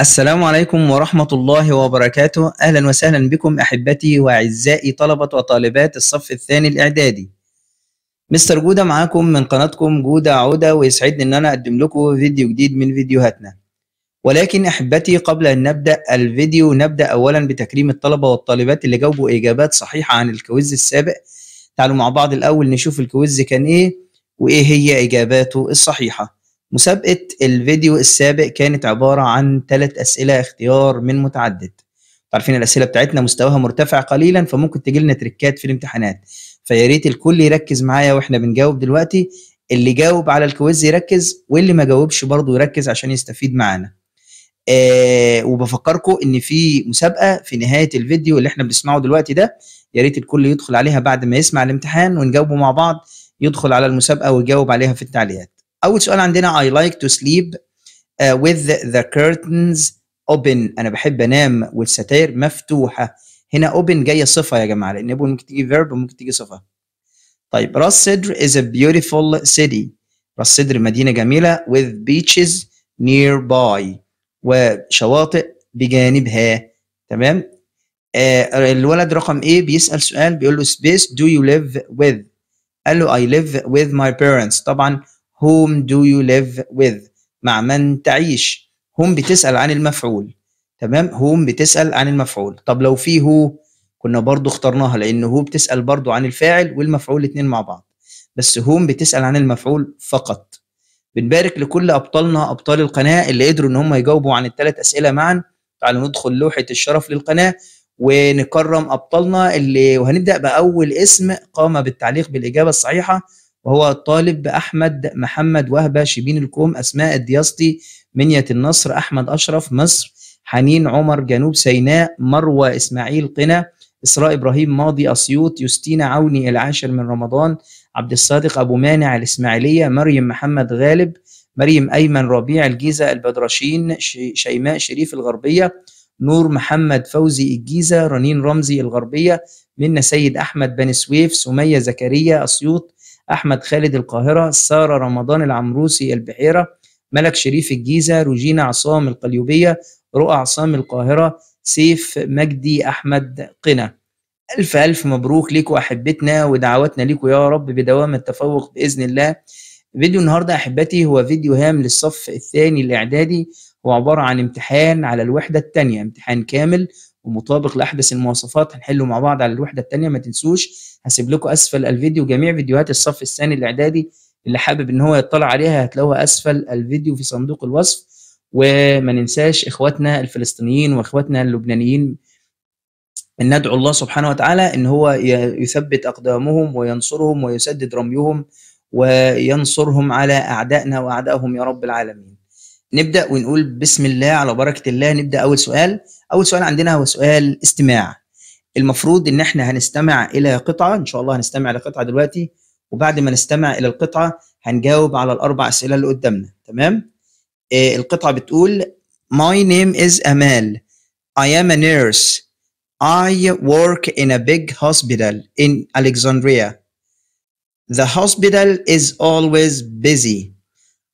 السلام عليكم ورحمة الله وبركاته أهلا وسهلا بكم أحبتي وأعزائي طلبة وطالبات الصف الثاني الإعدادي مستر جودة معاكم من قناتكم جودة عودة ويسعدني أن أنا أقدم لكم فيديو جديد من فيديوهاتنا ولكن أحبتي قبل أن نبدأ الفيديو نبدأ أولا بتكريم الطلبة والطالبات اللي جاوبوا إجابات صحيحة عن الكويز السابق تعالوا مع بعض الأول نشوف الكويز كان إيه وإيه هي إجاباته الصحيحة مسابقة الفيديو السابق كانت عبارة عن ثلاث أسئلة اختيار من متعدد عارفين الأسئلة بتاعتنا مستواها مرتفع قليلا فممكن تجي لنا تريكات في الامتحانات فيا ريت الكل يركز معايا واحنا بنجاوب دلوقتي اللي جاوب على الكويز يركز واللي ما جاوبش برضه يركز عشان يستفيد معانا آه وبفكركم ان في مسابقه في نهايه الفيديو اللي احنا بنسمعه دلوقتي ده يا ريت الكل يدخل عليها بعد ما يسمع الامتحان ونجاوبه مع بعض يدخل على المسابقه ويجاوب عليها في التعليقات اول سؤال عندنا I like to sleep uh, with the curtains open انا بحب انام والستاير مفتوحه هنا open جايه صفه يا جماعه لان ممكن تيجي فيرب وممكن تيجي صفه طيب راس سدر is a beautiful city راس سدر مدينه جميله with beaches nearby وشواطئ بجانبها تمام آه الولد رقم ايه بيسال سؤال بيقول له space do you live with قال له I live with my parents طبعا whom do you live with مع من تعيش whom بتسأل عن المفعول تمام whom بتسأل عن المفعول طب لو في هو كنا برضو اخترناها لأن هو بتسأل برضو عن الفاعل والمفعول اتنين مع بعض بس هوم بتسأل عن المفعول فقط بنبارك لكل أبطالنا أبطال القناة اللي قدروا إن هم يجاوبوا عن الثلاث أسئلة معا تعالوا ندخل لوحة الشرف للقناة ونكرم أبطالنا اللي وهنبدأ بأول اسم قام بالتعليق بالإجابة الصحيحة وهو طالب أحمد محمد وهبة شبين الكوم أسماء الدياسطي منية النصر أحمد أشرف مصر حنين عمر جنوب سيناء مروة إسماعيل قنا إسراء إبراهيم ماضي أسيوط يوستينا عوني العاشر من رمضان عبد الصادق أبو مانع الإسماعيلية مريم محمد غالب مريم أيمن ربيع الجيزة البدرشين شيماء شريف الغربية نور محمد فوزي الجيزة رنين رمزي الغربية منا سيد أحمد بن سويف سمية زكريا أسيوط أحمد خالد القاهرة سارة رمضان العمروسي البحيرة ملك شريف الجيزة روجينا عصام القليوبية رؤى عصام القاهرة سيف مجدي أحمد قنا ألف ألف مبروك ليكوا أحبتنا ودعواتنا ليكوا يا رب بدوام التفوق بإذن الله فيديو النهاردة أحبتي هو فيديو هام للصف الثاني الإعدادي هو عبارة عن امتحان على الوحدة الثانية امتحان كامل ومطابق لاحدث المواصفات هنحله مع بعض على الوحده الثانيه ما تنسوش هسيب لكم اسفل الفيديو جميع فيديوهات الصف الثاني الاعدادي اللي حابب ان هو يطلع عليها هتلاقوها اسفل الفيديو في صندوق الوصف وما ننساش اخواتنا الفلسطينيين واخواتنا اللبنانيين ان ندعو الله سبحانه وتعالى ان هو يثبت اقدامهم وينصرهم ويسدد رميهم وينصرهم على اعدائنا واعدائهم يا رب العالمين نبدا ونقول بسم الله على بركه الله نبدا اول سؤال اول سؤال عندنا هو سؤال استماع المفروض ان احنا هنستمع الى قطعه ان شاء الله هنستمع الى قطعه دلوقتي وبعد ما نستمع الى القطعه هنجاوب على الاربع اسئله اللي قدامنا تمام آه القطعه بتقول My name is Amal I am a nurse I work in a big hospital in Alexandria The hospital is always busy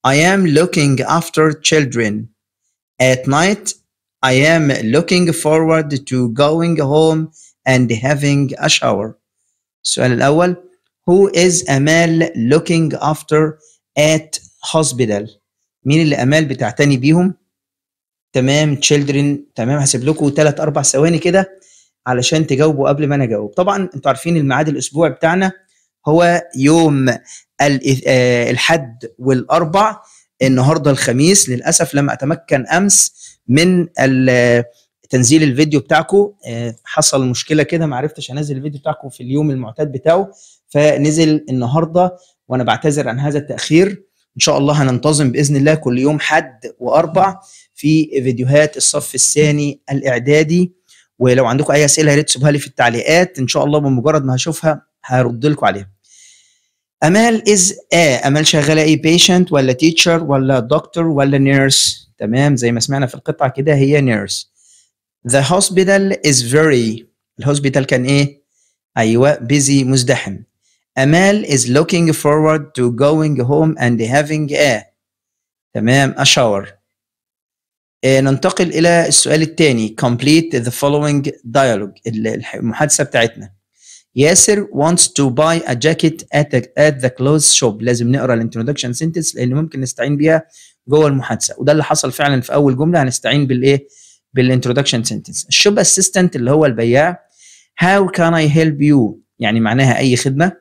I am looking after children. At night, I am looking forward to going home and having a shower. السؤال الأول Who is Amal looking after at hospital? مين اللي أمال بتعتني بيهم؟ تمام children تمام هسيب لكم ثلاث أربع ثواني كده علشان تجاوبوا قبل ما أنا أجاوب. طبعا أنتوا عارفين الميعاد الأسبوع بتاعنا هو يوم آه، الحد والاربع النهارده الخميس للاسف لم اتمكن امس من تنزيل الفيديو بتاعكم آه، حصل مشكله كده ما عرفتش انزل الفيديو بتاعكم في اليوم المعتاد بتاعه فنزل النهارده وانا بعتذر عن هذا التاخير ان شاء الله هننتظم باذن الله كل يوم حد واربع في فيديوهات الصف الثاني الاعدادي ولو عندكم اي اسئله يا ريت تسيبوها لي في التعليقات ان شاء الله بمجرد ما هشوفها هرد لكم عليها امال از ا امال شغاله ايه بيشنت ولا تيتشر ولا دكتور ولا نيرس تمام زي ما سمعنا في القطعه كده هي نيرس The hospital is very الهوسبيتال كان ايه؟ ايوه busy مزدحم. امال is looking forward to going home and having a تمام a shower. إيه ننتقل الى السؤال الثاني complete the following dialogue المحادثه بتاعتنا. ياسر wants to buy a jacket at the, at the clothes shop لازم نقرا الانترودكشن سنتنس لان ممكن نستعين بيها جوه المحادثه وده اللي حصل فعلا في اول جمله هنستعين بالايه بالانترودكشن سنتنس الشوب اسيستنت اللي هو البياع هاو كان اي هيلب يو يعني معناها اي خدمه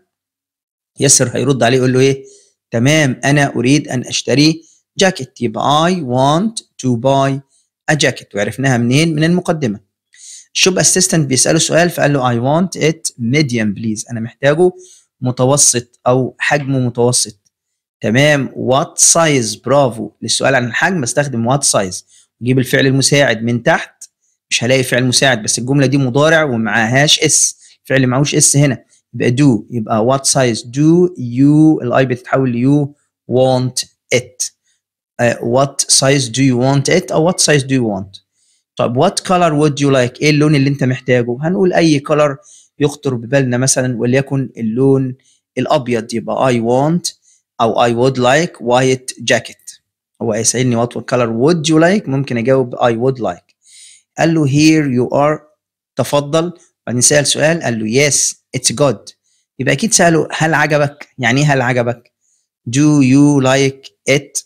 ياسر هيرد عليه يقول له ايه تمام انا اريد ان اشتري جاكيت يبقى اي want to buy a jacket وعرفناها منين من المقدمه الشوب اسيستنت بيساله سؤال فقال له اي ونت ات ميديوم بليز انا محتاجه متوسط او حجمه متوسط تمام وات سايز برافو للسؤال عن الحجم بستخدم وات سايز اجيب الفعل المساعد من تحت مش هلاقي فعل مساعد بس الجمله دي مضارع ومعاهاش اس فعل معهوش اس هنا يبقى دو يبقى وات سايز دو يو الاي بتتحول ليو want ات وات سايز دو يو you ات او وات سايز دو يو وونت طب وات كلر وود يو لايك ايه اللون اللي انت محتاجه هنقول اي كلر يخطر ببالنا مثلا وليكن اللون الابيض يبقى اي وونت او اي وود لايك وايت جاكيت هو هيسالني وات كلر وود يو لايك ممكن اجاوب اي وود لايك قال له هير يو ار تفضل بعدين سال سؤال قال له يس اتس جود يبقى اكيد ساله هل عجبك يعني ايه هل عجبك دو يو لايك ات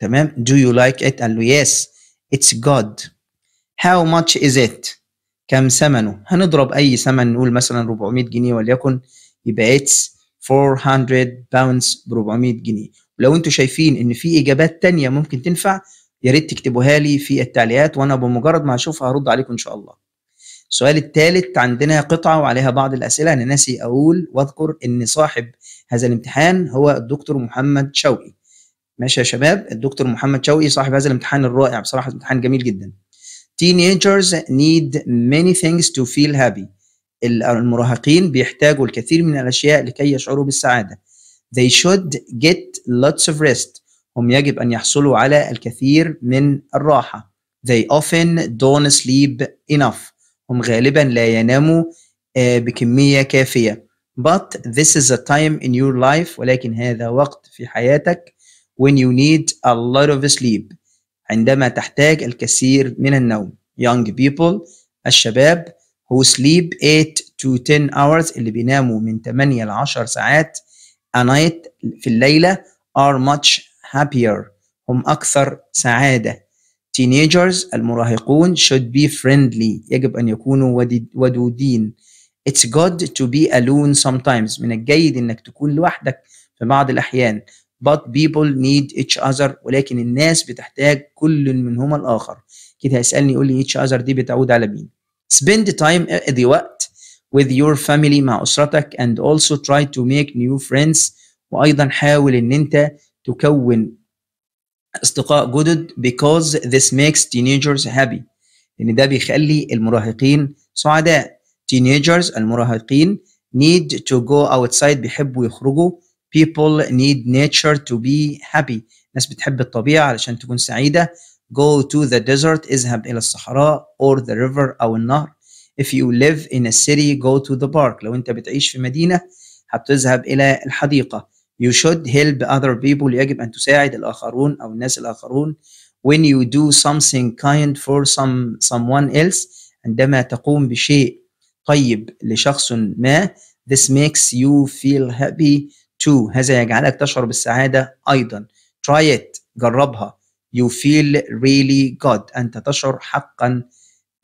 تمام دو يو لايك ات قال له يس اتس جود هاو ماتش از ات كم ثمنه هنضرب اي ثمن نقول مثلا 400 جنيه وليكن يبقى اتس 400 باوندز ب 400 جنيه ولو انتم شايفين ان في اجابات تانية ممكن تنفع يا ريت تكتبوها لي في التعليقات وانا بمجرد ما اشوفها هرد عليكم ان شاء الله السؤال الثالث عندنا قطعه وعليها بعض الاسئله انا ناسي اقول واذكر ان صاحب هذا الامتحان هو الدكتور محمد شوقي ماشي يا شباب الدكتور محمد شوقي صاحب هذا الامتحان الرائع بصراحه امتحان جميل جدا teenagers need many things to feel happy المراهقين بيحتاجوا الكثير من الأشياء لكي يشعروا بالسعادة they should get lots of rest هم يجب أن يحصلوا على الكثير من الراحة they often don't sleep enough هم غالبا لا يناموا بكمية كافية but this is a time in your life ولكن هذا وقت في حياتك when you need a lot of sleep عندما تحتاج الكثير من النوم young people الشباب who sleep 8 to 10 hours اللي بيناموا من 8 ل 10 ساعات a night في الليلة are much happier هم أكثر سعادة teenagers المراهقون should be friendly يجب أن يكونوا ودودين it's good to be alone sometimes من الجيد انك تكون لوحدك في بعض الاحيان but people need each other ولكن الناس بتحتاج كل منهما الآخر كده هيسألني يقول لي each other دي بتعود على مين spend time اقضي وقت with your family مع أسرتك and also try to make new friends وأيضا حاول إن أنت تكون أصدقاء جدد because this makes teenagers happy لأن ده بيخلي المراهقين سعداء teenagers المراهقين need to go outside بيحبوا يخرجوا people need nature to be happy ناس بتحب الطبيعة علشان تكون سعيدة go to the desert اذهب إلى الصحراء or the river أو النهر if you live in a city go to the park لو أنت بتعيش في مدينة هتذهب إلى الحديقة you should help other people يجب أن تساعد الآخرون أو الناس الآخرون when you do something kind for some someone else عندما تقوم بشيء طيب لشخص ما this makes you feel happy تو هذا يجعلك تشعر بالسعادة أيضا try it جربها you feel really good أنت تشعر حقا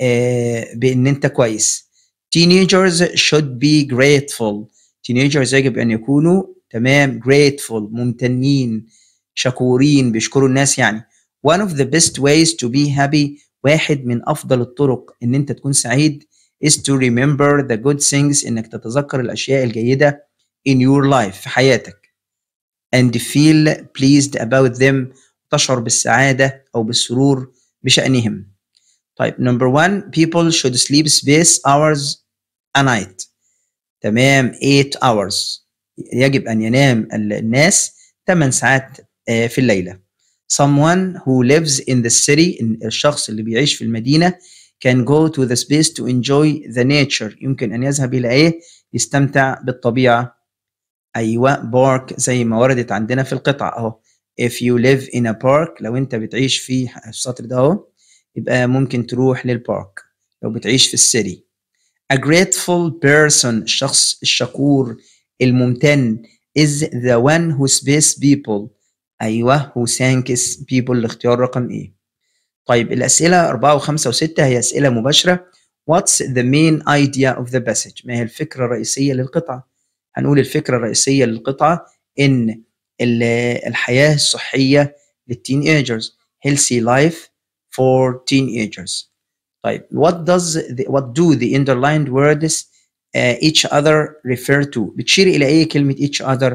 آه، بأن أنت كويس teenagers should be grateful teenagers يجب أن يكونوا تمام grateful ممتنين شكورين بيشكروا الناس يعني one of the best ways to be happy واحد من أفضل الطرق إن أنت تكون سعيد is to remember the good things إنك تتذكر الأشياء الجيدة in your life في حياتك and feel pleased about them تشعر بالسعادة أو بالسرور بشأنهم طيب number one people should sleep space hours a night تمام 8 hours يجب أن ينام الناس 8 ساعات في الليلة someone who lives in the city الشخص اللي بيعيش في المدينة can go to the space to enjoy the nature يمكن أن يذهب إلى إيه يستمتع بالطبيعة ايوه بارك زي ما وردت عندنا في القطعه اهو if you live in a park لو انت بتعيش في السطر ده اهو يبقى ممكن تروح للبارك لو بتعيش في السيتي a grateful person الشخص الشكور الممتن is the one who space people ايوه who thanks people الاختيار رقم ايه طيب الاسئله 4 و5 و6 هي اسئله مباشره what's the main idea of the passage ما هي الفكره الرئيسيه للقطعه هنقول الفكره الرئيسيه للقطعه ان الحياه الصحيه للتين ايجرز healthy life for teenagers طيب what does the, what do the underlined words uh, each other refer to بتشير الى ايه كلمه each other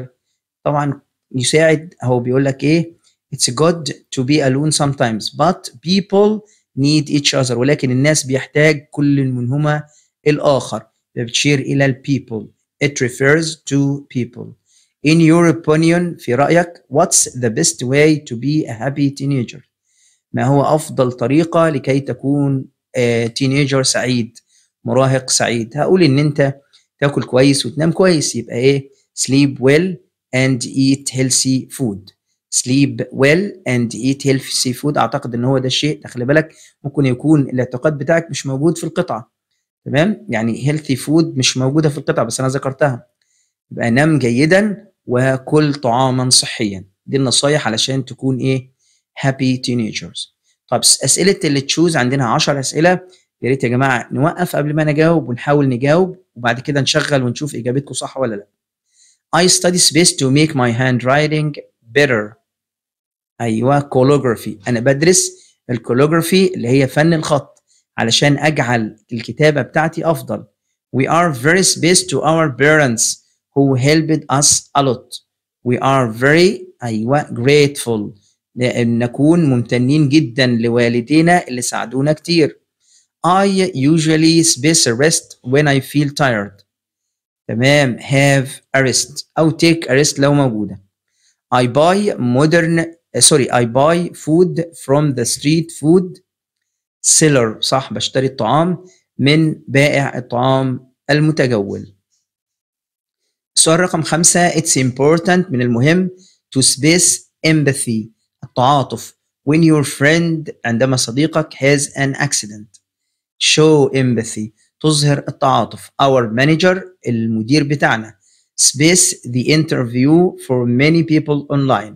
طبعا يساعد هو بيقول لك ايه it's good to be alone sometimes but people need each other ولكن الناس بيحتاج كل منهما الاخر بتشير الى people It refers to people. In your opinion في رأيك what's the best way to be a happy teenager ما هو أفضل طريقة لكي تكون تينيجر آه, سعيد مراهق سعيد هقول إن أنت تاكل كويس وتنام كويس يبقى إيه sleep well and eat healthy food sleep well and eat healthy food أعتقد إن هو ده الشيء خلي بالك ممكن يكون الاعتقاد بتاعك مش موجود في القطعة تمام يعني هيلثي فود مش موجوده في القطعه بس انا ذكرتها يبقى نام جيدا وكل طعاما صحيا دي النصايح علشان تكون ايه هابي تينيجرز طب اسئله اللي تشوز عندنا 10 اسئله يا ريت يا جماعه نوقف قبل ما نجاوب ونحاول نجاوب وبعد كده نشغل ونشوف اجابتكم صح ولا لا I study space to make my handwriting better ايوه كولوجرافي انا بدرس الكولوجرافي اللي هي فن الخط علشان اجعل الكتابه بتاعتي افضل we are very space to our parents who helped us a lot we are very ايوه grateful نكون ممتنين جدا لوالدينا اللي ساعدونا كتير I usually space a rest when I feel tired تمام have a rest أو take a rest لو موجودة I buy modern sorry I buy food from the street food سيلر صح بشتري الطعام من بائع الطعام المتجول السؤال رقم خمسة it's important من المهم to space empathy التعاطف when your friend عندما صديقك has an accident show empathy تظهر التعاطف our manager المدير بتاعنا space the interview for many people online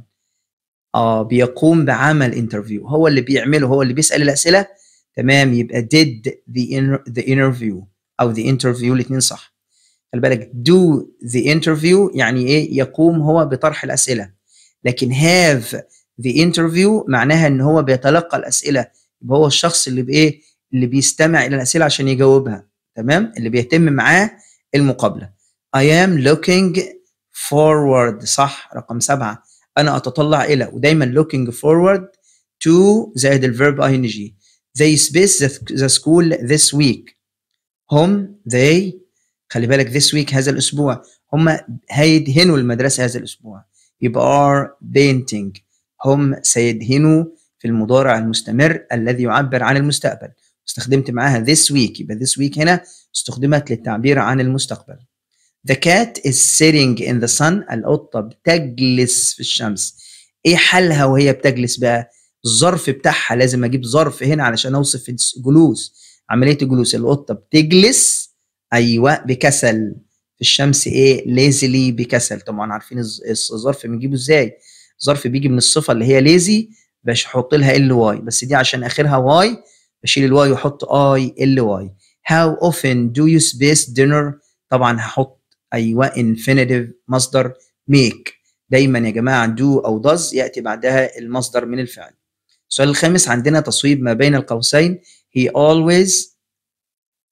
آه بيقوم بعمل انترفيو هو اللي بيعمله هو اللي بيسأل الأسئلة تمام يبقى did the, inter the interview أو the interview الاثنين صح خلي بالك do the interview يعني إيه يقوم هو بطرح الأسئلة لكن have the interview معناها إن هو بيتلقى الأسئلة يبقى هو الشخص اللي بإيه اللي بيستمع إلى الأسئلة عشان يجاوبها تمام اللي بيتم معاه المقابلة I am looking forward صح رقم سبعة أنا أتطلع إلى ودايما looking forward to زائد الفيرب ing They space the school this week. هم they خلي بالك this week هذا الأسبوع هم هيدهنوا المدرسة هذا الأسبوع يبقى are painting هم سيدهنوا في المضارع المستمر الذي يعبر عن المستقبل استخدمت معاها this week يبقى this week هنا استخدمت للتعبير عن المستقبل The cat is sitting in the sun القطة بتجلس في الشمس ايه حالها وهي بتجلس بقى الظرف بتاعها لازم اجيب ظرف هنا علشان اوصف الجلوس عمليه الجلوس القطه بتجلس ايوه بكسل في الشمس ايه ليزلي بكسل طبعا عارفين الظرف بنجيبه ازاي الظرف بيجي من الصفه اللي هي ليزي باش احط لها ال واي بس دي عشان اخرها واي بشيل الواي واحط اي ال واي هاو اوفن دو يو سبيس دينر طبعا هحط ايوه انفينيتيف مصدر ميك دايما يا جماعه دو او داز ياتي بعدها المصدر من الفعل السؤال الخامس عندنا تصويب ما بين القوسين he always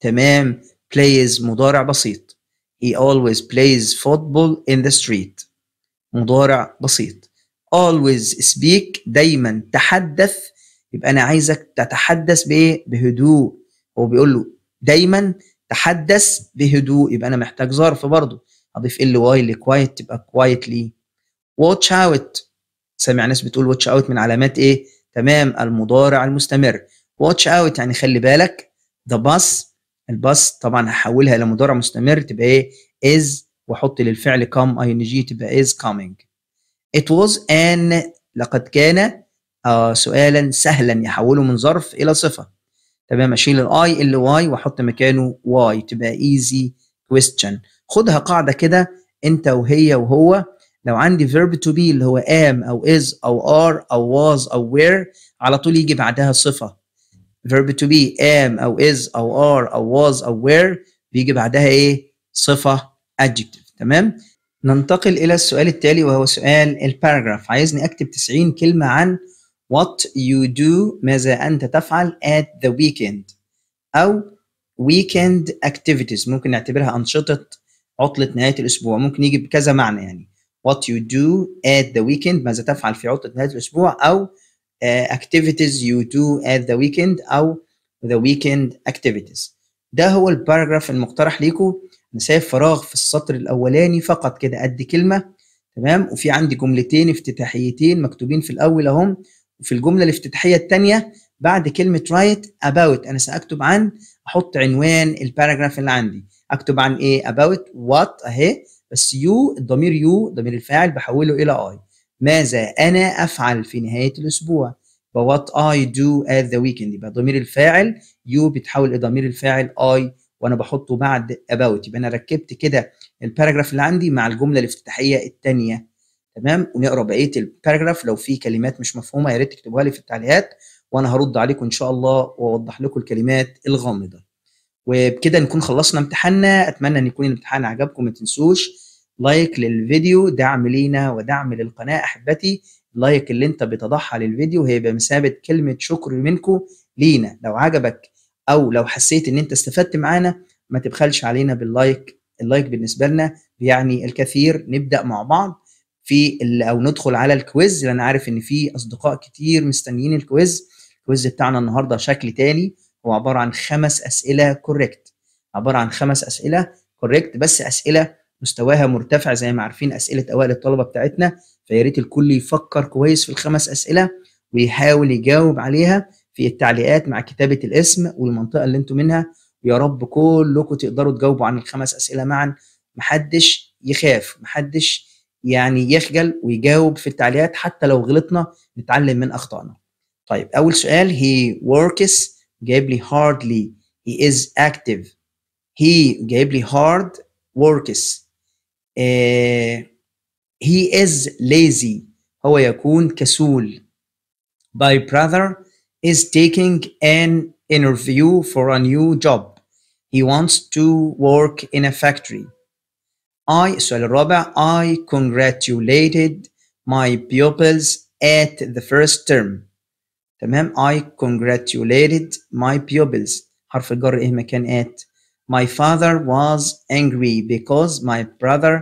تمام plays مضارع بسيط he always plays football in the street مضارع بسيط always speak دايما تحدث يبقى انا عايزك تتحدث بايه بهدوء هو بيقول له دايما تحدث بهدوء يبقى انا محتاج ظرف برضه اضيف ال واي لكوايت تبقى كوايتلي واتش اوت سامع ناس بتقول واتش اوت من علامات ايه تمام المضارع المستمر واتش اوت يعني خلي بالك ذا باس الباس طبعا هحولها الى مضارع مستمر تبقى ايه از واحط للفعل كام اي ان جي تبقى از كامينج ات واز ان لقد كان آه سؤالا سهلا يحوله من ظرف الى صفه تمام اشيل الاي ال واي واحط مكانه واي تبقى ايزي كويستشن خدها قاعده كده انت وهي وهو لو عندي verb to be اللي هو am أو is أو are أو was أو were على طول يجي بعدها صفة verb to be am أو is أو are أو was أو were بيجي بعدها إيه صفة adjective تمام ننتقل إلى السؤال التالي وهو سؤال الباراجراف عايزني أكتب 90 كلمة عن what you do ماذا أنت تفعل at the weekend أو weekend activities ممكن نعتبرها أنشطة عطلة نهاية الأسبوع ممكن يجي بكذا معنى يعني what you do at the weekend ماذا تفعل في عطلة نهاية الأسبوع أو uh, activities you do at the weekend أو the weekend activities ده هو الباراجراف المقترح ليكم أنا سايب فراغ في السطر الأولاني فقط كده قد كلمة تمام وفي عندي جملتين افتتاحيتين مكتوبين في الأول أهم وفي الجملة الافتتاحية الثانية بعد كلمة write about أنا سأكتب عن أحط عنوان الباراجراف اللي عندي أكتب عن إيه about what أهي بس يو الضمير يو ضمير الفاعل بحوله الى اي ماذا انا افعل في نهايه الاسبوع وات اي دو ات ذا ويكند يبقى ضمير الفاعل يو بيتحول ضمير الفاعل اي وانا بحطه بعد اباوت يبقى انا ركبت كده الباراجراف اللي عندي مع الجمله الافتتاحيه الثانيه تمام ونقرا بقيه الباراجراف لو في كلمات مش مفهومه يا ريت تكتبوها لي في التعليقات وانا هرد عليكم ان شاء الله واوضح لكم الكلمات الغامضه وبكده نكون خلصنا امتحاننا اتمنى ان يكون الامتحان عجبكم ما تنسوش لايك للفيديو دعم لينا ودعم للقناه احبتي اللايك اللي انت بتضحى للفيديو هيبقى بمثابه كلمه شكر منكم لينا لو عجبك او لو حسيت ان انت استفدت معانا ما تبخلش علينا باللايك اللايك بالنسبه لنا بيعني الكثير نبدا مع بعض في او ندخل على الكويز لان عارف ان في اصدقاء كتير مستنيين الكويز الكويز بتاعنا النهارده شكل تاني هو عباره عن خمس اسئله كوريكت عباره عن خمس اسئله كوريكت بس اسئله مستواها مرتفع زي ما عارفين اسئله اوائل الطلبه بتاعتنا فيا ريت الكل يفكر كويس في الخمس اسئله ويحاول يجاوب عليها في التعليقات مع كتابه الاسم والمنطقه اللي انتم منها ويا رب كلكم تقدروا تجاوبوا عن الخمس اسئله معا محدش يخاف محدش يعني يخجل ويجاوب في التعليقات حتى لو غلطنا نتعلم من اخطائنا طيب اول سؤال هي works Gably hardly. He is active. He gably hard works. Uh, eh, he is lazy. هو يكون كسول. My brother is taking an interview for a new job. He wants to work in a factory. I السؤال الرابع I congratulated my pupils at the first term. تمام I congratulated my pupils حرف الجر ايه مكان at my father was angry because my brother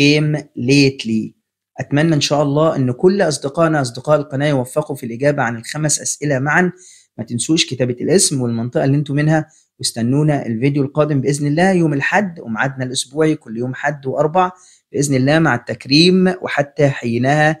came lately اتمنى ان شاء الله ان كل اصدقائنا اصدقاء القناه يوفقوا في الاجابه عن الخمس اسئله معا ما تنسوش كتابه الاسم والمنطقه اللي انتم منها واستنونا الفيديو القادم باذن الله يوم الاحد ومعادنا الاسبوعي كل يوم حد واربع باذن الله مع التكريم وحتى حينها